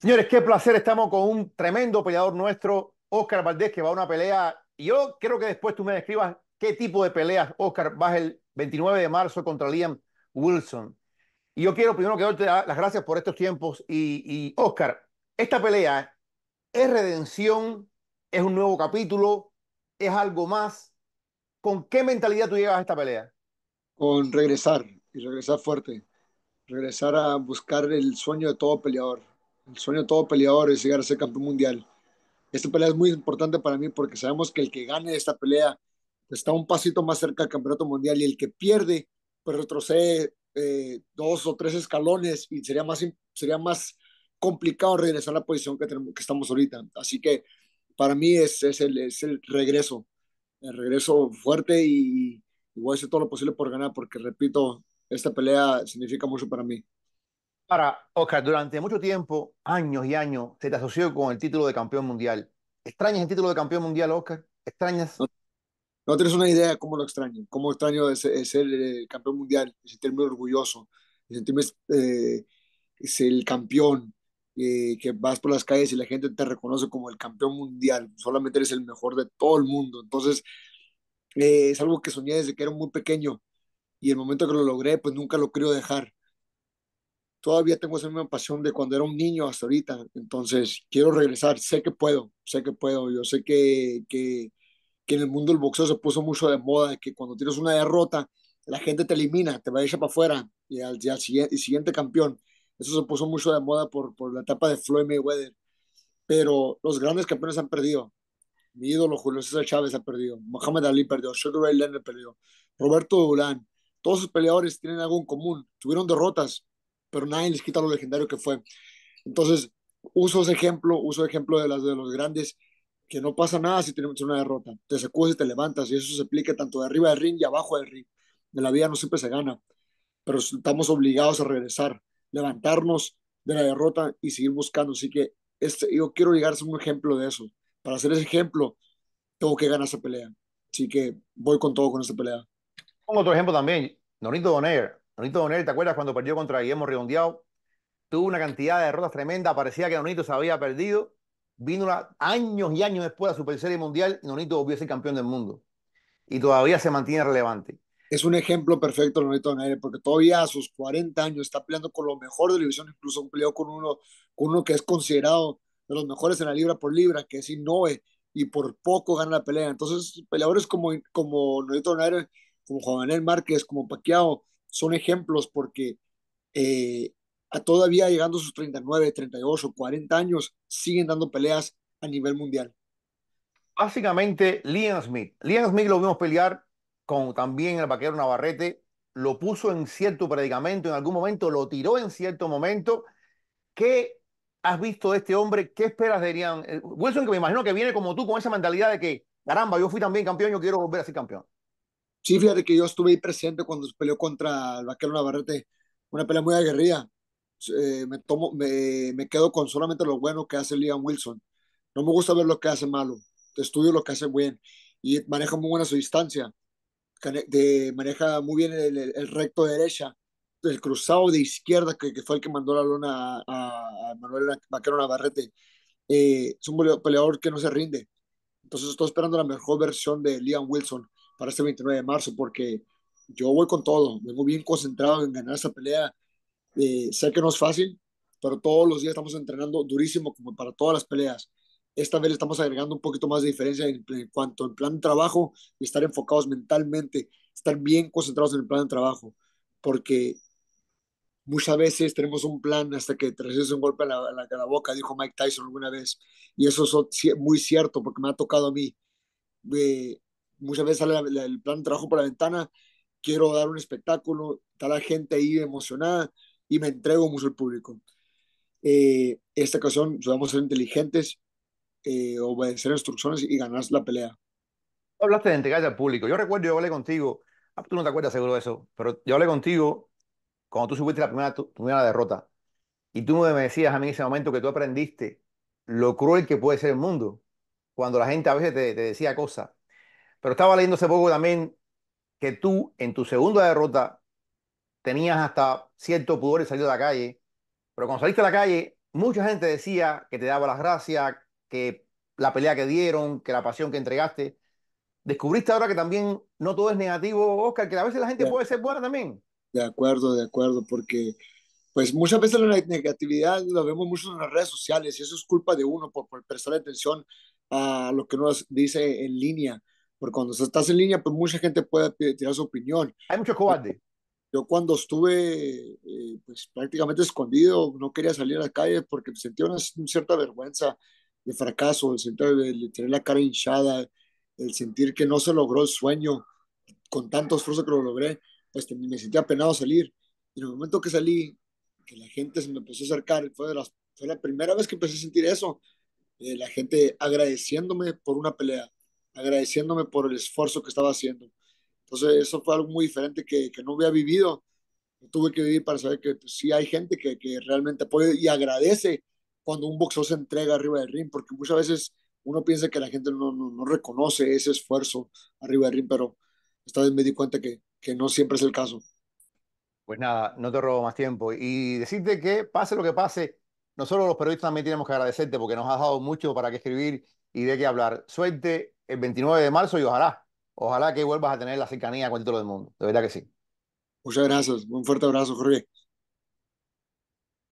Señores, qué placer. Estamos con un tremendo peleador nuestro, Oscar Valdés, que va a una pelea. yo creo que después tú me describas qué tipo de peleas, Oscar, vas el 29 de marzo contra Liam Wilson. Y yo quiero primero que darte las gracias por estos tiempos. Y, y Oscar, esta pelea es redención, es un nuevo capítulo, es algo más. ¿Con qué mentalidad tú llegas a esta pelea? Con regresar y regresar fuerte. Regresar a buscar el sueño de todo peleador el sueño de todo peleador es llegar a ser campeón mundial. Esta pelea es muy importante para mí porque sabemos que el que gane esta pelea está un pasito más cerca del campeonato mundial y el que pierde, pues retrocede eh, dos o tres escalones y sería más, sería más complicado regresar a la posición que, tenemos, que estamos ahorita. Así que para mí es, el, es el regreso, el regreso fuerte y voy a hacer todo lo posible por ganar porque, repito, esta pelea significa mucho para mí. Ahora, Oscar, durante mucho tiempo, años y años, se te asoció con el título de campeón mundial. ¿Extrañas el título de campeón mundial, Oscar? ¿Extrañas? No, tienes una idea de cómo lo extraño, cómo extraño ser, ser el eh, campeón mundial, sentirme orgulloso, sentirme eh, es el campeón, eh, que vas por las calles y la gente te reconoce como el campeón mundial, solamente eres el mejor de todo el mundo. Entonces, es algo que soñé desde que era muy pequeño y el momento que lo logré, pues nunca lo quiero dejar todavía tengo esa misma pasión de cuando era un niño hasta ahorita. Entonces, quiero regresar, sé que puedo, sé que puedo. Yo sé que, que, en el mundo del boxeo se puso mucho de moda, que cuando tienes una derrota, la gente te elimina, te va a echar para afuera y al, siguiente, y siguiente, campeón. Eso se puso mucho de moda por, por la etapa de Floyd Mayweather. Pero los grandes campeones han perdido. Mi ídolo Julio César Chávez ha perdido. Mohamed Ali perdió. Sugar Ray Leonard perdió. Roberto Durán. Todos sus peleadores tienen algo en común. Tuvieron derrotas, pero nadie les quita lo legendario que fue. Entonces, uso ese ejemplo, uso ejemplo de, las, de los grandes, que no pasa nada si tenemos una derrota. Te sacudes y te levantas, y eso se aplica tanto de arriba del ring y abajo del ring. De la vida no siempre se gana, pero estamos obligados a regresar, levantarnos de la derrota y seguir buscando. Así que este, yo quiero llegar a ser un ejemplo de eso. Para hacer ese ejemplo, tengo que ganar esa pelea. Así que voy con todo con esta pelea. Pongo otro ejemplo también. Norito Donair. Nonito Donel, ¿te acuerdas cuando perdió contra Guillermo Redondeado? Tuvo una cantidad de derrotas tremenda, parecía que Nonito se había perdido. Vino años y años después a su Super Serie Mundial y Nonito volvió a ser campeón del mundo. Y todavía se mantiene relevante. Es un ejemplo perfecto Donito Donaire, porque todavía a sus 40 años está peleando con lo mejor de la división, incluso peleó con uno, con uno que es considerado de los mejores en la libra por libra, que es Inoue, y por poco gana la pelea. Entonces, peleadores como, como Nonito como Juan Manuel Márquez, como Paquiao, son ejemplos porque eh, a todavía llegando a sus 39, 38, 40 años, siguen dando peleas a nivel mundial. Básicamente, Liam Smith. Liam Smith lo vimos pelear con también el vaquero Navarrete, lo puso en cierto predicamento en algún momento, lo tiró en cierto momento. ¿Qué has visto de este hombre? ¿Qué esperas de Liam? Eh, Wilson, que me imagino que viene como tú, con esa mentalidad de que, caramba, yo fui también campeón, yo quiero volver a ser campeón. Sí, fíjate que yo estuve ahí presente cuando peleó contra el vaquero Navarrete, una pelea muy aguerrida. Eh, me, tomo, me, me, quedo con solamente lo bueno que hace Liam Wilson. No me gusta ver lo que hace malo, estudio lo que hace bien y maneja muy buena su distancia. De, maneja muy bien el, recto derecha, el cruzado de izquierda que, fue el que mandó la lona a, Manuel Vaquero Navarrete. Eh, es un peleador que no se rinde. Entonces estoy esperando la mejor versión de Liam Wilson para este 29 de marzo, porque yo voy con todo, vengo bien concentrado en ganar esta pelea. Eh, sé que no es fácil, pero todos los días estamos entrenando durísimo como para todas las peleas. Esta vez estamos agregando un poquito más de diferencia en, cuanto al plan de trabajo y estar enfocados mentalmente, estar bien concentrados en el plan de trabajo, porque muchas veces tenemos un plan hasta que te recibes un golpe a la, a la, boca, dijo Mike Tyson alguna vez, y eso es muy cierto porque me ha tocado a mí. Eh, muchas veces sale el plan de trabajo por la ventana, quiero dar un espectáculo, está la gente ahí emocionada y me entrego mucho al público. Eh, esta ocasión vamos a ser inteligentes, eh, obedecer instrucciones y ganar la pelea. Hablaste de entregarse al público. Yo recuerdo, yo hablé contigo, ah, tú no te acuerdas seguro de eso, pero yo hablé contigo cuando tú subiste la primera, tu, derrota y tú me decías a mí en ese momento que tú aprendiste lo cruel que puede ser el mundo cuando la gente a veces te decía cosas pero estaba leyendo hace poco también que tú en tu segunda derrota tenías hasta cierto pudor de salir a la calle, pero cuando saliste a la calle, mucha gente decía que te daba las gracias, que la pelea que dieron, que la pasión que entregaste. Descubriste ahora que también no todo es negativo, Oscar, que a veces la gente puede ser buena también. De acuerdo, de acuerdo, porque pues muchas veces la negatividad la vemos mucho en las redes sociales y eso es culpa de uno por, por prestar atención a lo que nos dice en línea porque cuando estás en línea, pues mucha gente puede tirar su opinión. Hay mucho cobarde. Yo cuando estuve eh, pues, prácticamente escondido, no quería salir a la calle porque sentía una, cierta vergüenza de fracaso, el sentir de, tener la cara hinchada, el sentir que no se logró el sueño con tanto esfuerzo que lo logré, pues me sentía apenado salir. Y en el momento que salí, que la gente se me empezó a acercar, fue, de fue la primera vez que empecé a sentir eso, eh, la gente agradeciéndome por una pelea agradeciéndome por el esfuerzo que estaba haciendo. Entonces, eso fue algo muy diferente que, que no había vivido. Tuve que vivir para saber que pues, sí hay gente que, que realmente puede y agradece cuando un boxeo se entrega arriba del ring, porque muchas veces uno piensa que la gente no, no, no reconoce ese esfuerzo arriba del ring, pero esta vez me di cuenta que, que no siempre es el caso. Pues nada, no te robo más tiempo. Y decirte que pase lo que pase, nosotros los periodistas también tenemos que agradecerte porque nos has dado mucho para que escribir y de qué hablar. Suerte el 29 de marzo y ojalá, ojalá que vuelvas a tener la cercanía con el del mundo. De verdad que sí. Muchas gracias. Un fuerte abrazo, Jorge.